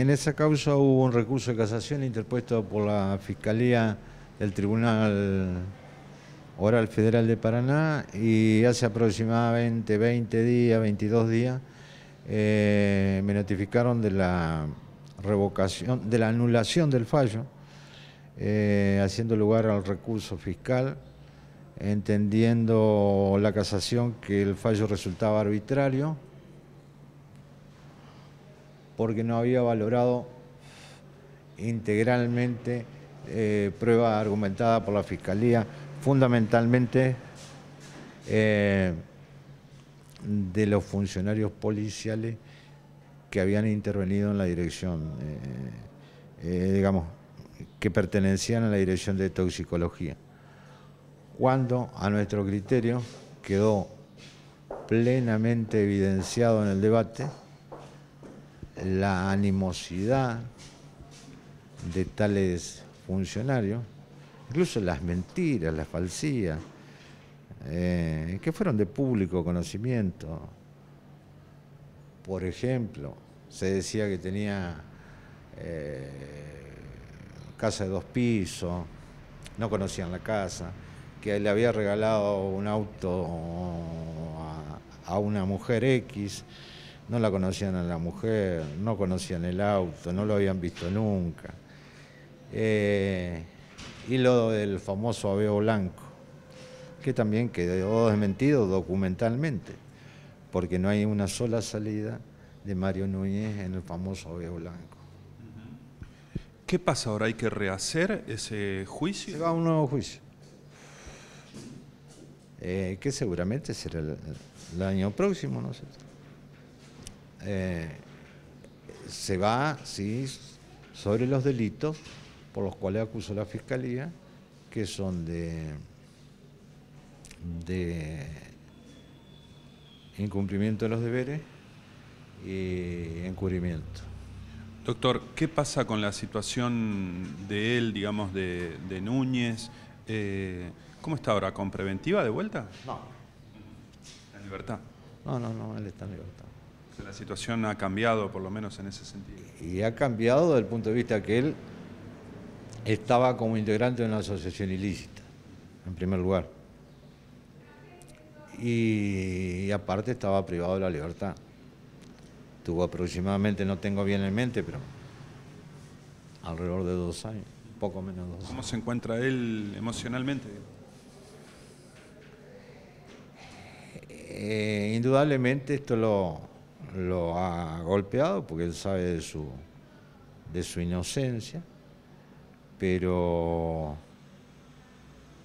En esa causa hubo un recurso de casación interpuesto por la Fiscalía del Tribunal Oral Federal de Paraná y hace aproximadamente 20 días, 22 días, eh, me notificaron de la revocación, de la anulación del fallo, eh, haciendo lugar al recurso fiscal, entendiendo la casación que el fallo resultaba arbitrario porque no había valorado integralmente eh, prueba argumentada por la Fiscalía, fundamentalmente eh, de los funcionarios policiales que habían intervenido en la dirección, eh, eh, digamos, que pertenecían a la dirección de toxicología. Cuando, a nuestro criterio, quedó plenamente evidenciado en el debate, la animosidad de tales funcionarios, incluso las mentiras, las falsías, eh, que fueron de público conocimiento. Por ejemplo, se decía que tenía eh, casa de dos pisos, no conocían la casa, que le había regalado un auto a una mujer X, no la conocían a la mujer, no conocían el auto, no lo habían visto nunca. Eh, y lo del famoso Aveo Blanco, que también quedó desmentido documentalmente, porque no hay una sola salida de Mario Núñez en el famoso Aveo Blanco. ¿Qué pasa ahora? ¿Hay que rehacer ese juicio? Lleva un nuevo juicio. Eh, que seguramente será el, año próximo, ¿no sé eh, se va sí, sobre los delitos por los cuales acusó la Fiscalía, que son de, incumplimiento de los deberes y encubrimiento. Doctor, ¿qué pasa con la situación de él, digamos, de, Núñez? Eh, ¿Cómo está ahora? ¿Con preventiva de vuelta? No. ¿En libertad? No, no, no, él está en libertad. La situación ha cambiado, por lo menos en ese sentido. Y ha cambiado desde punto de vista que él estaba como integrante de una asociación ilícita, en primer lugar. Y, aparte estaba privado de la libertad. Tuvo aproximadamente, no tengo bien en mente, pero alrededor de dos años, poco menos de dos. Años. ¿Cómo se encuentra él emocionalmente? Eh, indudablemente esto lo, lo ha golpeado porque él sabe de su, de su inocencia, pero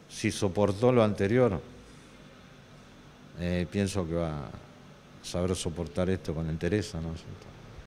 si soportó lo anterior, eh, pienso que va a saber soportar esto con entereza, ¿no?